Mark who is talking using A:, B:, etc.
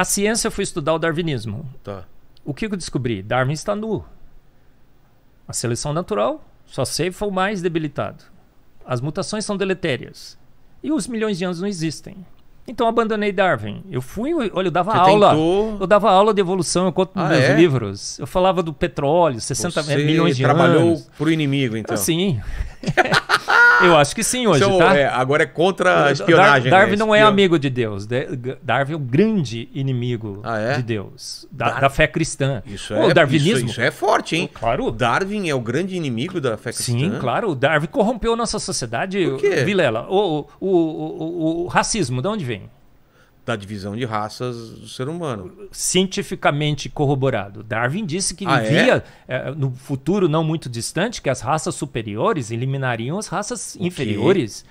A: a ciência foi estudar o darwinismo. Tá. O que eu descobri? Darwin está nu. A seleção natural só foi o mais debilitado. As mutações são deletérias. E os milhões de anos não existem. Então abandonei Darwin. Eu fui, olha, eu dava Você aula. Tentou... Eu dava aula de evolução, eu conto ah, nos meus é? livros. Eu falava do petróleo, 60 Você milhões de anos. anos. Trabalhou pro inimigo, então. Sim.
B: Eu acho que sim hoje, Seu, tá? É, agora é contra a espionagem. Dar né? Darwin né? não é amigo de Deus. Darwin é um grande inimigo
C: ah, é? de Deus, da, Dar... da, fé cristã. Isso é, o darwinismo. Isso, isso, é forte, hein? Claro. O Darwin é o grande inimigo da fé cristã. Sim, claro. O Darwin corrompeu nossa sociedade. Por quê? Vilela, o, o, o, o racismo, de onde vem? da divisão de raças
A: do ser humano. Cientificamente corroborado. Darwin disse que ah, vivia é? é, no futuro não muito distante que as raças superiores eliminariam as raças o inferiores.